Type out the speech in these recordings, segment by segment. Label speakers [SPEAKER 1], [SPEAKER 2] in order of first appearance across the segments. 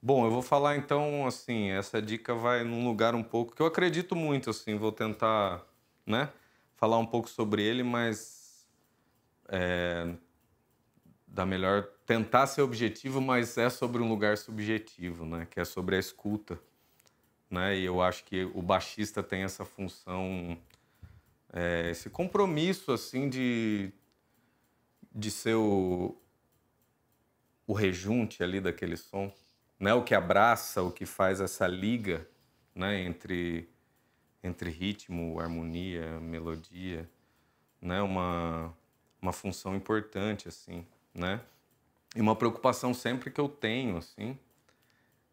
[SPEAKER 1] Bom, eu vou falar então, assim, essa dica vai num lugar um pouco que eu acredito muito, assim, vou tentar, né, falar um pouco sobre ele, mas é, dá melhor tentar ser objetivo, mas é sobre um lugar subjetivo, né, que é sobre a escuta, né, e eu acho que o baixista tem essa função, é, esse compromisso, assim, de, de ser o, o rejunte ali daquele som, né, o que abraça, o que faz essa liga né, entre, entre ritmo, harmonia, melodia, né, uma, uma função importante, assim, né? E uma preocupação sempre que eu tenho, assim,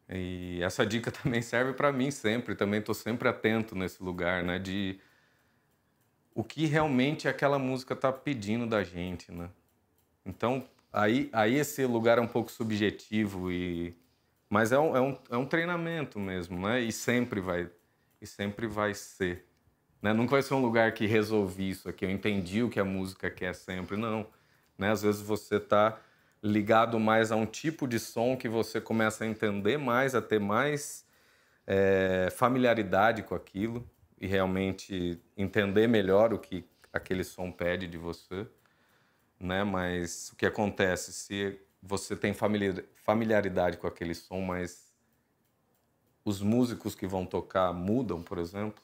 [SPEAKER 1] e essa dica também serve para mim sempre, também estou sempre atento nesse lugar, né, de o que realmente aquela música está pedindo da gente, né? Então, aí, aí esse lugar é um pouco subjetivo e mas é um, é um, é um treinamento mesmo, né? E sempre vai, e sempre vai ser. Né? Nunca vai ser um lugar que resolvi isso aqui, eu entendi o que a música quer sempre, não. Né? Às vezes você está ligado mais a um tipo de som que você começa a entender mais, a ter mais é, familiaridade com aquilo e realmente entender melhor o que aquele som pede de você, né? Mas o que acontece se você tem familiaridade com aquele som, mas os músicos que vão tocar mudam, por exemplo,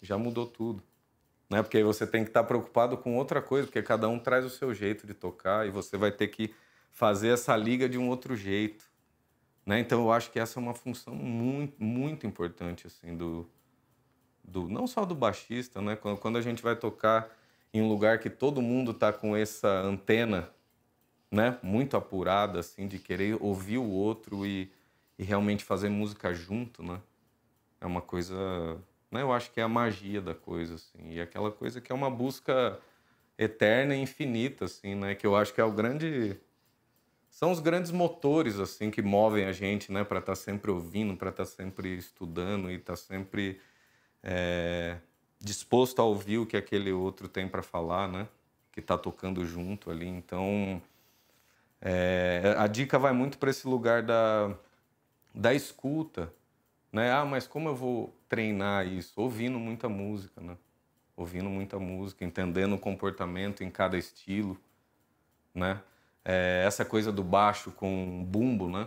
[SPEAKER 1] já mudou tudo. Né? Porque aí você tem que estar tá preocupado com outra coisa, porque cada um traz o seu jeito de tocar e você vai ter que fazer essa liga de um outro jeito. Né? Então eu acho que essa é uma função muito, muito importante assim do, do não só do baixista, né? Quando, quando a gente vai tocar em um lugar que todo mundo está com essa antena né, muito apurada, assim, de querer ouvir o outro e, e realmente fazer música junto, né? É uma coisa, né, eu acho que é a magia da coisa, assim, e aquela coisa que é uma busca eterna e infinita, assim, né, que eu acho que é o grande são os grandes motores assim que movem a gente, né, para estar tá sempre ouvindo, para estar tá sempre estudando e estar tá sempre é, disposto a ouvir o que aquele outro tem para falar, né, que está tocando junto ali. Então, é, a dica vai muito para esse lugar da, da escuta, né? Ah, mas como eu vou treinar isso? Ouvindo muita música, né? Ouvindo muita música, entendendo o comportamento em cada estilo, né? É, essa coisa do baixo com bumbo, né?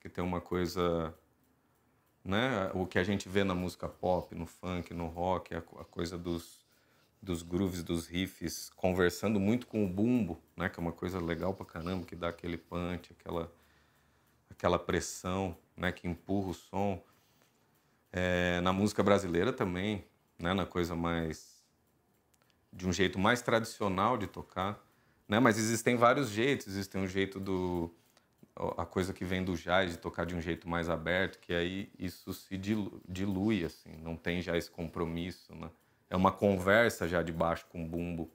[SPEAKER 1] Que tem uma coisa, né? O que a gente vê na música pop, no funk, no rock, a, a coisa dos dos grooves, dos riffs, conversando muito com o bumbo, né? Que é uma coisa legal pra caramba, que dá aquele punch, aquela, aquela pressão, né? Que empurra o som. É, na música brasileira também, né? Na coisa mais... De um jeito mais tradicional de tocar, né? Mas existem vários jeitos. Existem um jeito do... A coisa que vem do jazz, de tocar de um jeito mais aberto, que aí isso se dilui, dilui assim. Não tem já esse compromisso, né? é uma conversa já de baixo com bumbo.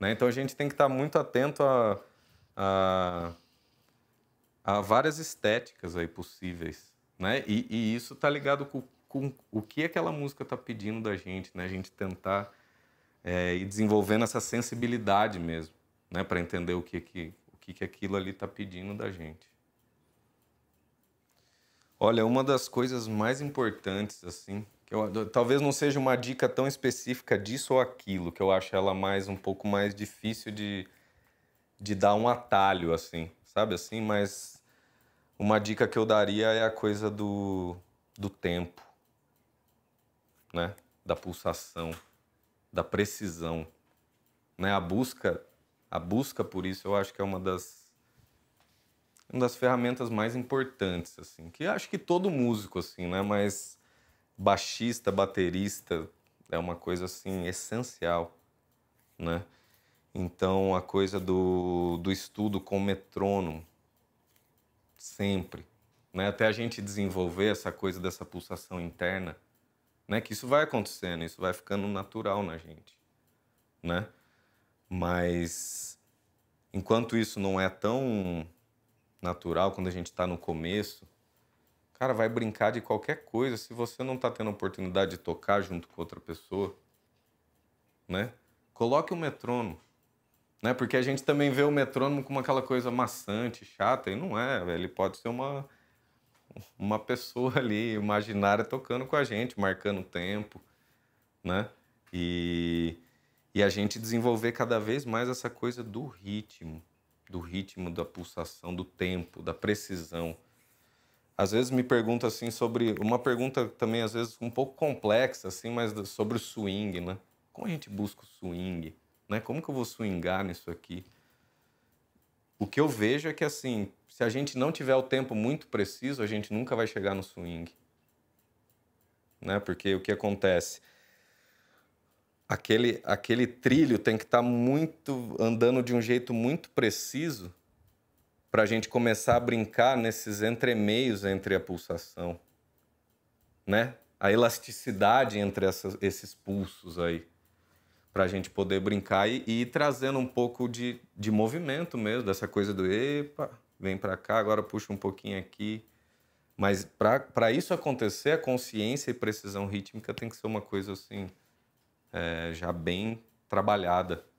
[SPEAKER 1] Né? Então a gente tem que estar tá muito atento a, a, a várias estéticas aí possíveis. Né? E, e isso está ligado com, com, o que aquela música está pedindo da gente, né? a gente tentar é, ir desenvolvendo essa sensibilidade mesmo, né? para entender o que, que, o que, que aquilo ali está pedindo da gente. Olha, uma das coisas mais importantes assim eu, talvez não seja uma dica tão específica disso ou aquilo, que eu acho ela mais um pouco mais difícil de, de dar um atalho, assim, sabe assim? Mas uma dica que eu daria é a coisa do, do tempo, né? Da pulsação, da precisão, né? A busca, a busca por isso eu acho que é uma das uma das ferramentas mais importantes assim, que acho que todo músico assim, né, mas baixista, baterista é uma coisa assim essencial, né? Então a coisa do, do estudo com metrônomo sempre, né? Até a gente desenvolver essa coisa dessa pulsação interna, né? Que isso vai acontecendo, isso vai ficando natural na gente, né? Mas enquanto isso não é tão natural quando a gente está no começo, cara, vai brincar de qualquer coisa. Se você não está tendo a oportunidade de tocar junto com outra pessoa, né? Coloque o um metrônomo. Né? Porque a gente também vê o metrônomo como aquela coisa maçante, chata, e não é. Ele pode ser uma, uma pessoa ali imaginária tocando com a gente, marcando o tempo, né? E, e a gente desenvolver cada vez mais essa coisa do ritmo, do ritmo, da pulsação, do tempo, da precisão às vezes me pergunta assim sobre uma pergunta também às vezes um pouco complexa assim, mas sobre o swing, né? Como a gente busca o swing, né? Como que eu vou swingar nisso aqui? O que eu vejo é que assim, se a gente não tiver o tempo muito preciso, a gente nunca vai chegar no swing. Né? Porque o que acontece? Aquele aquele trilho tem que estar tá muito andando de um jeito muito preciso para a gente começar a brincar nesses entremeios entre a pulsação, né? A elasticidade entre essas, esses pulsos aí, para a gente poder brincar e, e, ir trazendo um pouco de, de movimento mesmo, dessa coisa do epa, vem para cá, agora puxa um pouquinho aqui. Mas para isso acontecer, a consciência e precisão rítmica tem que ser uma coisa assim, é, já bem trabalhada.